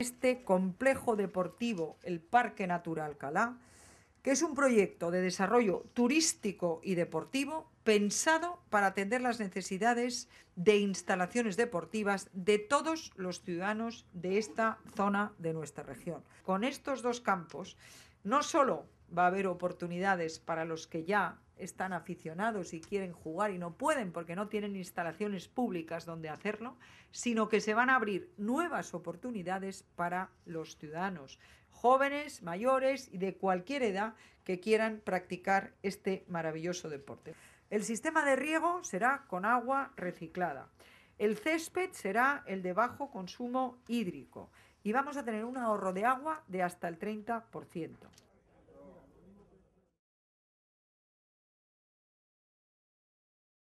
este complejo deportivo, el Parque Natural Calá, que es un proyecto de desarrollo turístico y deportivo pensado para atender las necesidades de instalaciones deportivas de todos los ciudadanos de esta zona de nuestra región. Con estos dos campos, no solo va a haber oportunidades para los que ya están aficionados y quieren jugar y no pueden porque no tienen instalaciones públicas donde hacerlo, sino que se van a abrir nuevas oportunidades para los ciudadanos, jóvenes, mayores y de cualquier edad que quieran practicar este maravilloso deporte. El sistema de riego será con agua reciclada. El césped será el de bajo consumo hídrico y vamos a tener un ahorro de agua de hasta el 30%.